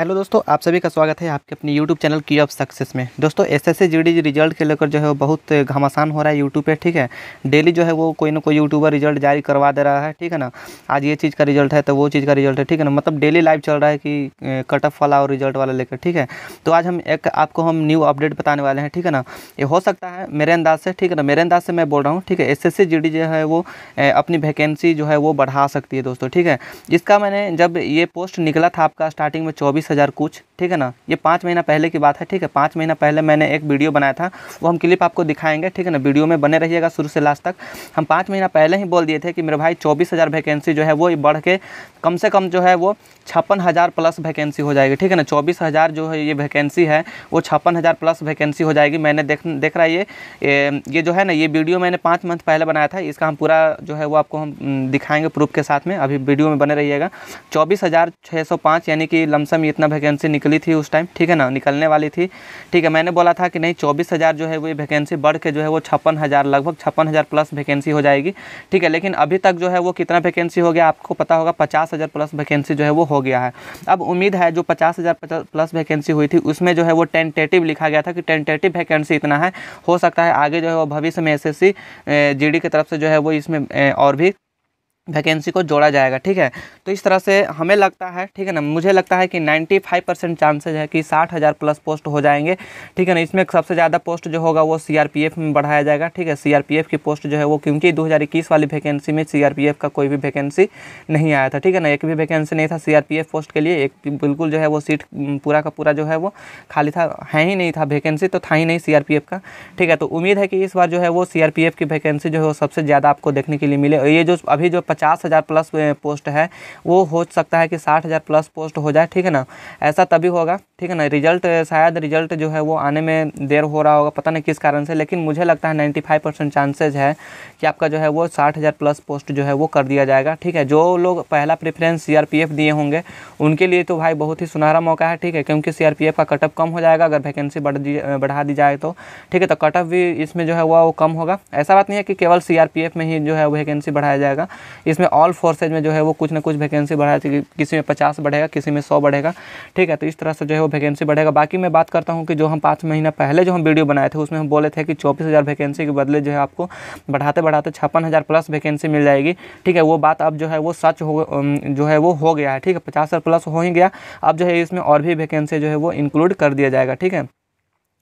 hello दोस्तों आप सभी का स्वागत है आपके अपने यूट्यूब चैनल की ऑफ सक्सेस में दोस्तों एस एस रिजल्ट के लेकर जो है वो बहुत घमासान हो रहा है यूट्यूब पे ठीक है डेली जो है वो कोई ना कोई यूट्यूबर रिजल्ट जारी करवा दे रहा है ठीक है ना आज ये चीज़ का रिजल्ट है तो वो चीज़ का रिजल्ट है ठीक है ना मतलब डेली लाइव चल रहा है कि कट ऑफ वाला और रिजल्ट वाला लेकर ठीक है तो आज हम एक आपको हम न्यू अपडेट बताने वाले हैं ठीक है ना ये हो सकता है मेरे अंदाज से ठीक है ना मेरे अंदाज से मैं बोल रहा हूँ ठीक है एस एस जो है वो अपनी वैकेंसी जो है वो बढ़ा सकती है दोस्तों ठीक है इसका मैंने जब ये पोस्ट निकला था आपका स्टार्टिंग में चौबीस हज़ार कुछ ठीक है ना ये पाँच महीना पहले की बात है ठीक है पाँच महीना पहले मैंने एक वीडियो बनाया था वो हम क्लिप आपको दिखाएंगे ठीक है ना वीडियो में बने रहिएगा शुरू से लास्ट तक हम पाँच महीना पहले ही बोल दिए थे कि मेरे भाई चौबीस हज़ार वैकेंसी जो है वो बढ़ के कम से कम जो है वो छप्पन हज़ार प्लस वैकेंसी हो जाएगी ठीक है ना चौबीस हज़ार जो है ये वैकेंसी है वो छप्पन हज़ार प्लस वैकेंसी हो जाएगी मैंने देख देख रहा है ये ये जो है ना ये वीडियो मैंने पाँच मंथ पहले बनाया था इसका हम पूरा जो है वो आपको हम दिखाएंगे प्रूफ के साथ में अभी वीडियो में बने रहिएगा चौबीस हज़ार छः सौ पाँच यानी कि लमसम इतना वैकेंसी निकली थी उस टाइम ठीक है ना निकलने वाली थी ठीक है मैंने बोला था कि नहीं चौबीस हज़ार जो है वो वैकेंसी बढ़ के जो है वो छप्पन हज़ार लगभग छप्पन हज़ार प्लस वैकेंसी हो जाएगी ठीक है लेकिन अभी तक जो है वो कितना वैकेंसी हो गया आपको पता होगा पचास हज़ार प्लस वैकेंसी जो है वो हो गया है अब उम्मीद है जो पचास हज़ार प्लस वैकेंसी हुई थी उसमें जो है वो टेंटेटिव लिखा गया था कि टेंटेटिव वैकेंसी इतना है हो सकता है आगे जो है वो भविष्य में एस एस की तरफ से जो है वो इसमें और भी वैकेंसी को जोड़ा जाएगा ठीक है तो इस तरह से हमें लगता है ठीक है ना मुझे लगता है कि 95 परसेंट चांसेज है कि साठ हज़ार प्लस पोस्ट हो जाएंगे ठीक है ना इसमें सबसे ज़्यादा पोस्ट जो होगा वो सीआरपीएफ में बढ़ाया जाएगा ठीक है सीआरपीएफ की पोस्ट जो है वो क्योंकि 2021 वाली वैकेंसी में सी का कोई भी वैकेंसी नहीं आया था ठीक है ना एक भी वैकेंसी नहीं था सी पोस्ट के लिए एक बिल्कुल जो है वो सीट पूरा का पूरा जो है वो खाली था है ही नहीं था वैकेंसी तो था ही नहीं सी का ठीक है तो उम्मीद है कि इस बार जो है वो सी की वैकेंसी जो है वो सबसे ज़्यादा आपको देखने के लिए मिले ये जो अभी जो पचास हज़ार प्लस पोस्ट है वो हो सकता है कि साठ हज़ार प्लस पोस्ट हो जाए ठीक है ना ऐसा तभी होगा ठीक है ना रिजल्ट शायद रिजल्ट जो है वो आने में देर हो रहा होगा पता नहीं किस कारण से लेकिन मुझे लगता है नाइन्टी फाइव परसेंट चांसेज है कि आपका जो है वो साठ हज़ार प्लस पोस्ट जो है वो कर दिया जाएगा ठीक है जो लोग पहला प्रेफरेंस सी दिए होंगे उनके लिए तो भाई बहुत ही सुनहरा मौका है ठीक है क्योंकि सी का कटअप कम हो जाएगा अगर वैकेंसी बढ़ दी बढ़ा दी जाए तो ठीक है तो कटअप भी इसमें जो है वो कम होगा ऐसा बात नहीं है कि केवल सी में ही जो है वैकेंसी बढ़ाया जाएगा इसमें ऑल फोर्सेज में जो है वो कुछ ना कुछ वैकेंसी बढ़ाया किसी में पचास बढ़ेगा किसी में सौ बढ़ेगा ठीक है तो इस तरह से जो है वो वैकेंसी बढ़ेगा बाकी मैं बात करता हूँ कि जो हम पाँच महीना पहले जो हम वीडियो बनाए थे उसमें हम बोले थे कि चौबीस हज़ार वैकेंसी के बदले जो है आपको बढ़ाते बढ़ाते छप्पन हज़ार प्लस वैकेंसी मिल जाएगी ठीक है वो बात अब जो है वो सच हो जो है वो हो गया है ठीक है पचास प्लस हो ही गया अब जो है इसमें और भी वैकेंसी जो है वो इंक्लूड कर दिया जाएगा ठीक है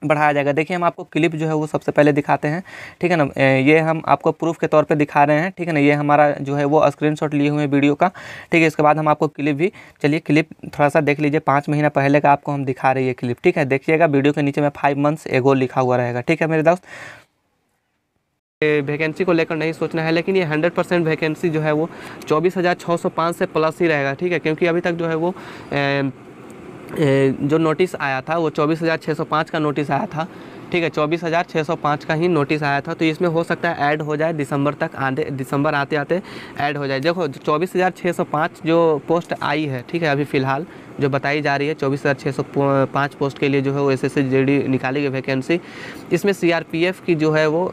बढ़ाया जाएगा देखिए हम आपको क्लिप जो है वो सबसे पहले दिखाते हैं ठीक है ना ये हम आपको प्रूफ के तौर पे दिखा रहे हैं ठीक है ना ये हमारा जो है वो स्क्रीनशॉट लिए हुए वीडियो का ठीक है इसके बाद हम आपको क्लिप भी चलिए क्लिप थोड़ा सा देख लीजिए पाँच महीना पहले का आपको हम दिखा रहे ये क्लिप ठीक है देखिएगा वीडियो के नीचे में फाइव मंथ्स एगो लिखा हुआ रहेगा ठीक है मेरे दोस्त वैकेंसी को लेकर नहीं सोचना है लेकिन ये 100 परसेंट वैकेंसी जो है वो 24,605 से प्लस ही रहेगा ठीक है क्योंकि अभी तक जो है वो ए, जो नोटिस आया था वो 24,605 का नोटिस आया था ठीक है 24,605 का ही नोटिस आया था तो इसमें हो सकता है ऐड हो जाए दिसंबर तक आधे दिसंबर आते आते ऐड हो जाए देखो 24,605 जो पोस्ट आई है ठीक है अभी फ़िलहाल जो बताई जा रही है 24,605 पोस्ट के लिए जो है वो एस एस निकाली गई वैकेंसी इसमें सी की जो है वो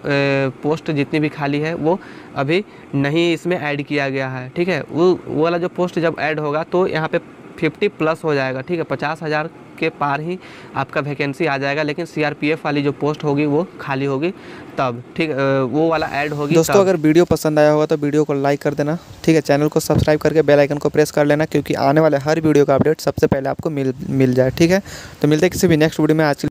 पोस्ट जितनी भी खाली है वो अभी नहीं इसमें ऐड किया गया है ठीक है वो वाला जो पोस्ट जब ऐड होगा तो यहाँ पे फिफ्टी प्लस हो जाएगा ठीक है पचास हज़ार के पार ही आपका वैकेंसी आ जाएगा लेकिन सीआरपीएफ वाली जो पोस्ट होगी वो खाली होगी तब ठीक वो वाला ऐड होगी दोस्तों अगर वीडियो पसंद आया होगा तो वीडियो को लाइक कर देना ठीक है चैनल को सब्सक्राइब करके बेल आइकन को प्रेस कर लेना क्योंकि आने वाले हर वीडियो का अपडेट सबसे पहले आपको मिल मिल जाए ठीक है तो मिलते किसी भी नेक्स्ट वीडियो में आज